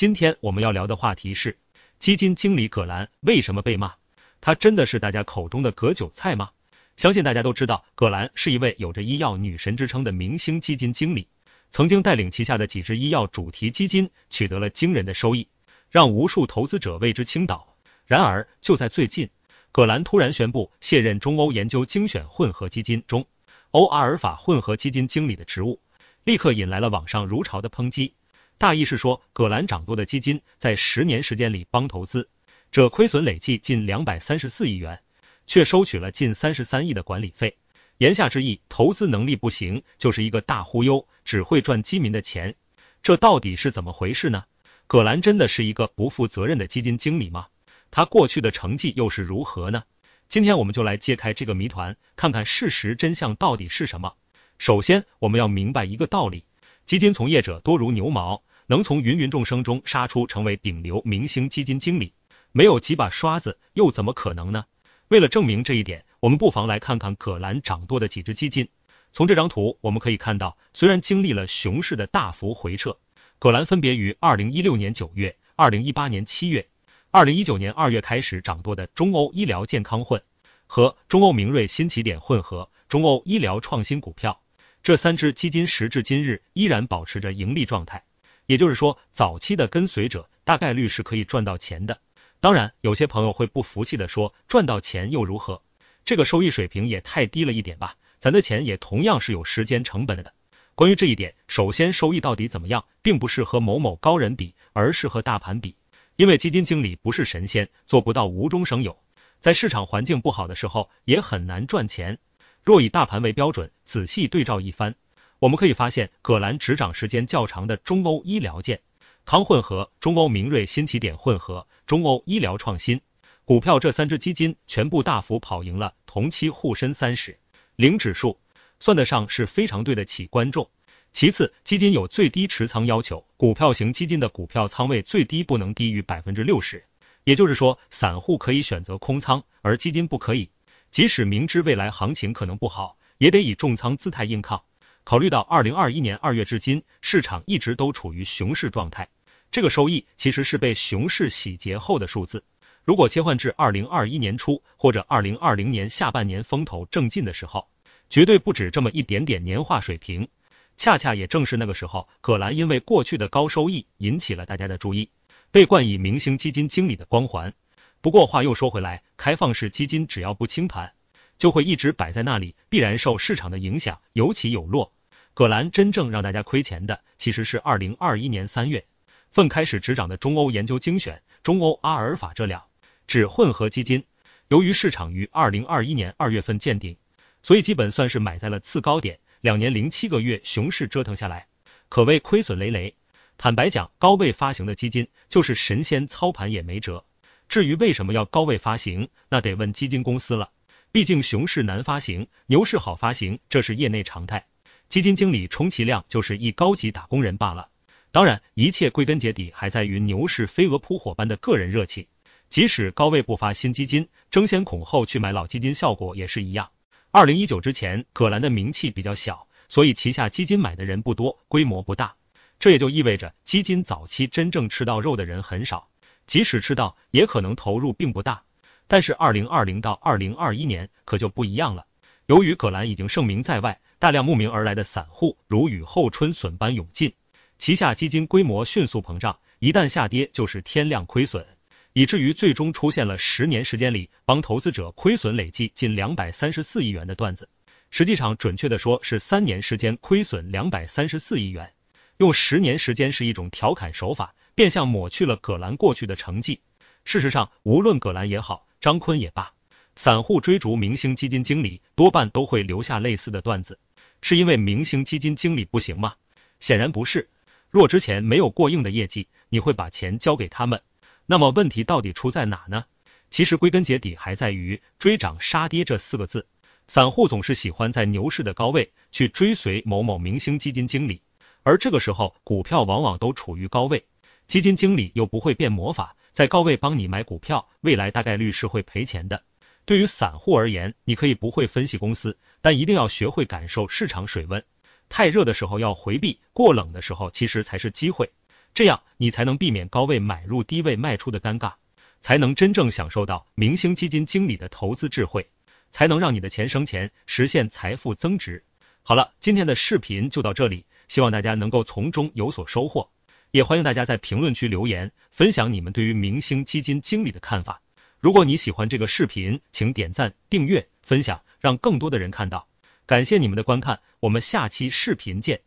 今天我们要聊的话题是基金经理葛兰为什么被骂？他真的是大家口中的割韭菜吗？相信大家都知道，葛兰是一位有着医药女神之称的明星基金经理，曾经带领旗下的几只医药主题基金取得了惊人的收益，让无数投资者为之倾倒。然而，就在最近，葛兰突然宣布卸任中欧研究精选混合基金中欧阿尔法混合基金经理的职务，立刻引来了网上如潮的抨击。大意是说，葛兰掌舵的基金在十年时间里帮投资者亏损累计近两百三十四亿元，却收取了近三十三亿的管理费。言下之意，投资能力不行，就是一个大忽悠，只会赚基民的钱。这到底是怎么回事呢？葛兰真的是一个不负责任的基金经理吗？他过去的成绩又是如何呢？今天我们就来揭开这个谜团，看看事实真相到底是什么。首先，我们要明白一个道理：基金从业者多如牛毛。能从芸芸众生中杀出，成为顶流明星基金经理，没有几把刷子，又怎么可能呢？为了证明这一点，我们不妨来看看葛兰掌舵的几只基金。从这张图我们可以看到，虽然经历了熊市的大幅回撤，葛兰分别于二零一六年九月、二零一八年七月、二零一九年二月开始掌舵的中欧医疗健康混和、中欧明锐新起点混合、中欧医疗创新股票这三只基金，时至今日依然保持着盈利状态。也就是说，早期的跟随者大概率是可以赚到钱的。当然，有些朋友会不服气的说，赚到钱又如何？这个收益水平也太低了一点吧？咱的钱也同样是有时间成本的。关于这一点，首先收益到底怎么样，并不是和某某高人比，而是和大盘比。因为基金经理不是神仙，做不到无中生有，在市场环境不好的时候也很难赚钱。若以大盘为标准，仔细对照一番。我们可以发现，葛兰执掌时间较长的中欧医疗健康混合、中欧明锐新起点混合、中欧医疗创新股票这三只基金全部大幅跑赢了同期沪深三十零指数，算得上是非常对得起观众。其次，基金有最低持仓要求，股票型基金的股票仓位最低不能低于百分之六十，也就是说，散户可以选择空仓，而基金不可以。即使明知未来行情可能不好，也得以重仓姿态硬抗。考虑到二零二一年二月至今，市场一直都处于熊市状态，这个收益其实是被熊市洗劫后的数字。如果切换至二零二一年初或者二零二零年下半年风头正劲的时候，绝对不止这么一点点年化水平。恰恰也正是那个时候，葛兰因为过去的高收益引起了大家的注意，被冠以明星基金经理的光环。不过话又说回来，开放式基金只要不清盘。就会一直摆在那里，必然受市场的影响，有起有落。葛兰真正让大家亏钱的，其实是二零二一年三月份开始执掌的中欧研究精选、中欧阿尔法这两只混合基金。由于市场于二零二一年二月份见顶，所以基本算是买在了次高点。两年零七个月熊市折腾下来，可谓亏损累累。坦白讲，高位发行的基金，就是神仙操盘也没辙。至于为什么要高位发行，那得问基金公司了。毕竟熊市难发行，牛市好发行，这是业内常态。基金经理充其量就是一高级打工人罢了。当然，一切归根结底还在于牛市飞蛾扑火般的个人热情。即使高位不发新基金，争先恐后去买老基金，效果也是一样。二零一九之前，葛兰的名气比较小，所以旗下基金买的人不多，规模不大。这也就意味着基金早期真正吃到肉的人很少，即使吃到，也可能投入并不大。但是二零二零到二零二一年可就不一样了。由于葛兰已经盛名在外，大量慕名而来的散户如雨后春笋般涌进，旗下基金规模迅速膨胀。一旦下跌，就是天量亏损，以至于最终出现了十年时间里帮投资者亏损累计近两百三十四亿元的段子。实际上，准确的说是三年时间亏损两百三十四亿元。用十年时间是一种调侃手法，变相抹去了葛兰过去的成绩。事实上，无论葛兰也好。张坤也罢，散户追逐明星基金经理，多半都会留下类似的段子，是因为明星基金经理不行吗？显然不是。若之前没有过硬的业绩，你会把钱交给他们？那么问题到底出在哪呢？其实归根结底还在于追涨杀跌这四个字。散户总是喜欢在牛市的高位去追随某某明星基金经理，而这个时候股票往往都处于高位，基金经理又不会变魔法。在高位帮你买股票，未来大概率是会赔钱的。对于散户而言，你可以不会分析公司，但一定要学会感受市场水温。太热的时候要回避，过冷的时候其实才是机会。这样你才能避免高位买入、低位卖出的尴尬，才能真正享受到明星基金经理的投资智慧，才能让你的钱生钱，实现财富增值。好了，今天的视频就到这里，希望大家能够从中有所收获。也欢迎大家在评论区留言，分享你们对于明星基金经理的看法。如果你喜欢这个视频，请点赞、订阅、分享，让更多的人看到。感谢你们的观看，我们下期视频见。